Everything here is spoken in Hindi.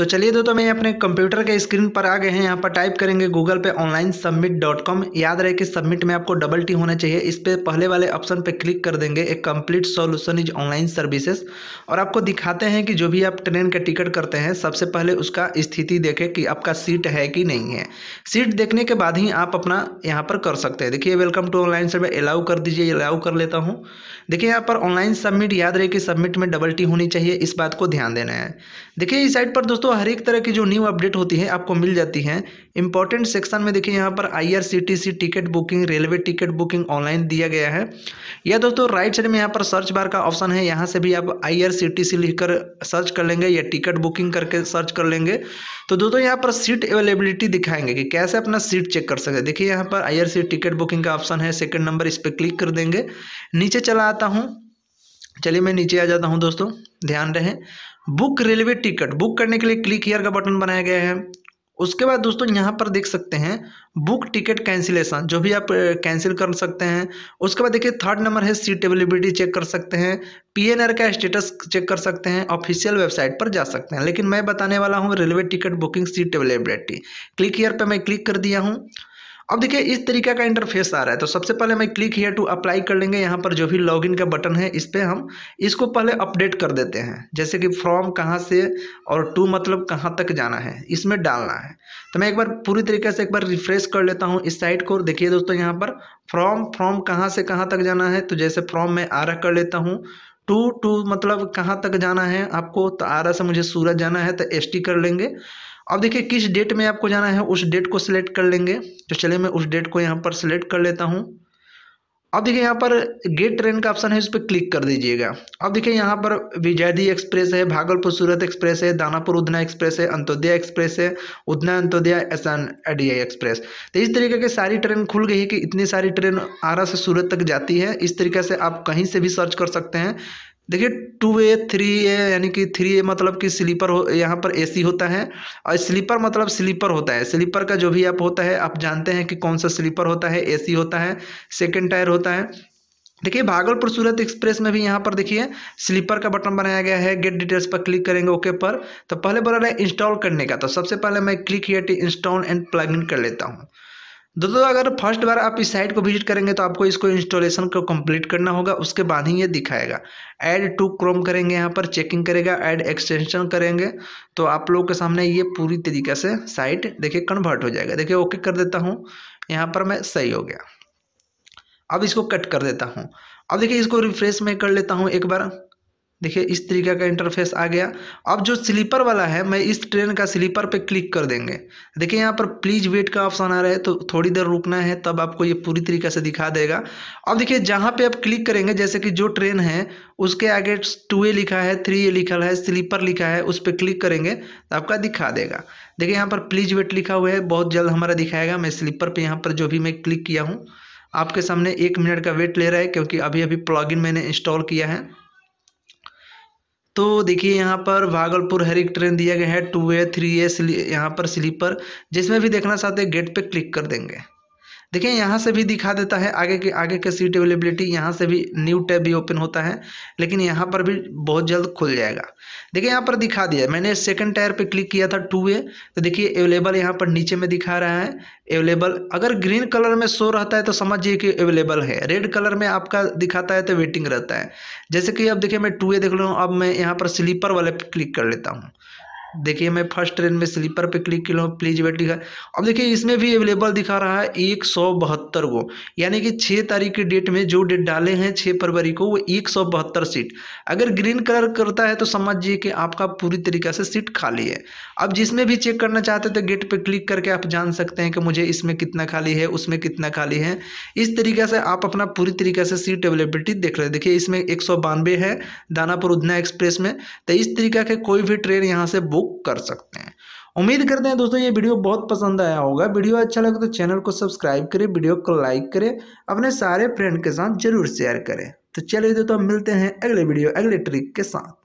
तो चलिए दोस्तों मैं अपने कंप्यूटर के स्क्रीन पर आ गए हैं यहाँ पर टाइप करेंगे गूगल पे ऑनलाइन सबमिट डॉट कॉम याद रहे कि सबमिट में आपको डबल टी होना चाहिए इस पर पहले वाले ऑप्शन पे क्लिक कर देंगे एक complete solution is online services और आपको दिखाते हैं कि जो भी आप ट्रेन का टिकट करते हैं सबसे पहले उसका स्थिति देखें कि आपका सीट है कि नहीं है सीट देखने के बाद ही आप अपना यहाँ पर कर सकते हैं देखिए welcome to online survey allow कर दीजिए अलाउ कर लेता हूँ देखिए यहाँ पर ऑनलाइन सबमिट याद रहे कि सबमिट में डबल टी होनी चाहिए इस बात को ध्यान देना है देखिए इस साइड पर दोस्तों दोस्तों हर एक तरह की जो न्यू अपडेट होती है आपको मिल जाती है इंपॉर्टेंट सेक्शन में देखिए यहाँ पर IRCTC ticket booking railway ticket booking online दिया गया है या दोस्तों राइट साइड में यहाँ पर सर्च बार का ऑप्शन है यहाँ से भी आप आईआरसीटीसी लिखकर सर्च कर लेंगे या टिकट बुकिंग करके सर्च कर लेंगे तो दोस्तों यहाँ पर सीट अवेलेबिलिटी दिखाएंगे कि कैसे अपना सीट चेक कर सकते देखिए यहाँ पर आई टिकट बुकिंग का ऑप्शन है सेकेंड नंबर इस पर क्लिक कर देंगे नीचे चला आता हूँ चलिए मैं नीचे आ जाता हूँ दोस्तों ध्यान रहे बुक रेलवे टिकट बुक करने के लिए क्लिक ईयर का बटन बनाया गया है उसके बाद दोस्तों यहाँ पर देख सकते हैं बुक टिकट कैंसिलेशन जो भी आप कैंसिल कर सकते हैं उसके बाद देखिए थर्ड नंबर है सीट अवेलेबिलिटी चेक कर सकते हैं पीएनआर का स्टेटस चेक कर सकते हैं ऑफिशियल वेबसाइट पर जा सकते हैं लेकिन मैं बताने वाला हूँ railway ticket booking seat availability click here पर मैं क्लिक कर दिया हूँ अब देखिए इस तरीका का इंटरफेस आ रहा है तो सबसे पहले मैं क्लिक हियर टू अप्लाई कर लेंगे यहाँ पर जो भी लॉगिन का बटन है इस पर हम इसको पहले अपडेट कर देते हैं जैसे कि फॉर्म कहाँ से और टू मतलब कहाँ तक जाना है इसमें डालना है तो मैं एक बार पूरी तरीके से एक बार रिफ्रेश कर लेता हूँ इस साइट को देखिए दोस्तों यहाँ पर फॉर्म फॉर्म कहाँ से कहाँ तक जाना है तो जैसे फॉर्म मैं आर कर लेता हूँ टू टू मतलब कहाँ तक जाना है आपको तो आरा से मुझे सूरत जाना है तो एस कर लेंगे अब देखिए किस डेट में आपको जाना है उस डेट को सिलेक्ट कर लेंगे तो चलिए मैं उस डेट को यहाँ पर सिलेक्ट कर लेता हूँ अब देखिए यहाँ पर गेट ट्रेन का ऑप्शन है इस पर क्लिक कर दीजिएगा अब देखिए यहाँ पर विजयदी एक्सप्रेस है भागलपुर सूरत एक्सप्रेस है दानापुर उधना एक्सप्रेस है अंत्योदया एक्सप्रेस है Udhna Antyodaya S N express तो इस तरीके की सारी ट्रेन खुल गई है कि इतनी सारी ट्रेन आरा से सूरत तक जाती है इस तरीके से आप कहीं से भी सर्च कर सकते हैं देखिए टू ए थ्री ए यानी कि थ्री ए मतलब कि स्लीपर हो यहाँ पर एसी होता है और स्लीपर मतलब स्लीपर होता है स्लीपर का जो भी आप होता है आप जानते हैं कि कौन सा स्लीपर होता है एसी होता है सेकेंड टायर होता है देखिए भागलपुर सूरत एक्सप्रेस में भी यहाँ पर देखिए स्लीपर का बटन बनाया गया है गेट डिटेल्स पर क्लिक करेंगे ओके पर तो पहले बोला रहा है इंस्टॉल करने का तो सबसे पहले मैं click here install and plug in कर लेता हूँ दोस्तों अगर फर्स्ट बार आप इस साइट को विजिट करेंगे तो आपको इसको इंस्टॉलेशन को कंप्लीट करना होगा उसके बाद ही ये दिखाएगा ऐड टू क्रोम करेंगे यहाँ पर चेकिंग करेगा ऐड एक्सटेंशन करेंगे तो आप लोगों के सामने ये पूरी तरीके से साइट देखिए कन्वर्ट हो जाएगा देखिए ओके कर देता हूँ यहाँ पर मैं सही हो गया अब इसको कट कर देता हूँ अब देखिए इसको रिफ्रेश में कर लेता हूँ एक बार देखिए इस तरीके का इंटरफेस आ गया अब जो स्लीपर वाला है मैं इस ट्रेन का स्लीपर पे क्लिक कर देंगे देखिए यहाँ पर प्लीज़ वेट का ऑप्शन आ रहा है तो थोड़ी देर रुकना है तब आपको ये पूरी तरीके से दिखा देगा अब देखिए जहाँ पे आप क्लिक करेंगे जैसे कि जो ट्रेन है उसके आगे टू ए लिखा है थ्री ए लिखा है स्लीपर लिखा है उस पर क्लिक करेंगे तो आपका दिखा देगा देखिए यहाँ पर प्लीज़ वेट लिखा हुआ है बहुत जल्द हमारा दिखाएगा मैं स्लीपर पर यहाँ पर जो भी मैं क्लिक किया हूँ आपके सामने एक मिनट का वेट ले रहा है क्योंकि अभी अभी प्लॉगिन मैंने इंस्टॉल किया है तो देखिए यहाँ पर भागलपुर हर एक ट्रेन दिया गया है टू ए थ्री ए यहाँ पर स्लीपर जिसमें भी देखना चाहते हैं गेट पे क्लिक कर देंगे देखिए यहाँ से भी दिखा देता है आगे के आगे के सीट अवेलेबिलिटी यहाँ से भी न्यू टैब भी ओपन होता है लेकिन यहाँ पर भी बहुत जल्द खुल जाएगा देखिए यहाँ पर दिखा दिया मैंने सेकंड टायर पे क्लिक किया था टू वे तो देखिए अवेलेबल यहाँ पर नीचे में दिखा रहा है अवेलेबल अगर ग्रीन कलर में शो रहता है तो समझिए कि अवेलेबल है रेड कलर में आपका दिखाता है तो वेटिंग रहता है जैसे कि अब देखिए मैं टू ए देख लूँ अब मैं यहाँ पर स्लीपर वाले क्लिक कर लेता हूँ देखिए मैं फर्स्ट ट्रेन में स्लीपर पे क्लिक किया प्लीज वेट लिखा अब देखिए इसमें भी अवेलेबल दिखा रहा है एक सौ बहत्तर को यानी कि छः तारीख के डेट में जो डेट डाले हैं छः फरवरी को वो एक सौ बहत्तर सीट अगर ग्रीन कलर करता है तो समझिए कि आपका पूरी तरीके से सीट खाली है अब जिसमें भी चेक करना चाहते हैं तो गेट पर क्लिक करके आप जान सकते हैं कि मुझे इसमें कितना खाली है उसमें कितना खाली है इस तरीके से आप अपना पूरी तरीके से सीट अवेलेबिलिटी देख रहे हैं देखिए इसमें एक है दानापुर उधना एक्सप्रेस में तो इस तरीके के कोई भी ट्रेन यहाँ से बुक बुक कर सकते हैं उम्मीद करते हैं दोस्तों ये वीडियो बहुत पसंद आया होगा वीडियो अच्छा लगे तो चैनल को सब्सक्राइब करें वीडियो को लाइक करें अपने सारे फ्रेंड के साथ जरूर शेयर करें तो चलिए दोस्तों मिलते हैं अगले वीडियो अगले ट्रिक के साथ